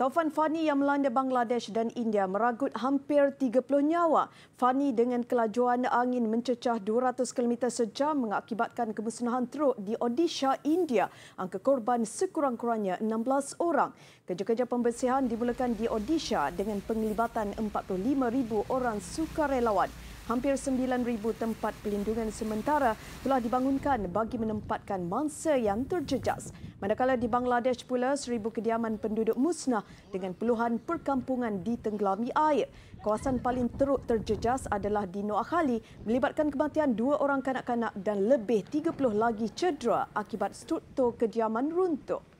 Taufan Fani yang melanda Bangladesh dan India meragut hampir 30 nyawa. Fani dengan kelajuan angin mencecah 200 km sejam mengakibatkan kemusnahan teruk di Odisha, India. Angka korban sekurang-kurangnya 16 orang. Kerja-kerja pembersihan dimulakan di Odisha dengan penglibatan 45,000 orang sukarelawan. Hampir 9,000 tempat pelindungan sementara telah dibangunkan bagi menempatkan mangsa yang terjejas. Manakala di Bangladesh pula, seribu kediaman penduduk musnah dengan puluhan perkampungan ditenggelami air. Kawasan paling teruk terjejas adalah di Noakhali, melibatkan kematian dua orang kanak-kanak dan lebih 30 lagi cedera akibat struktur kediaman runtuh.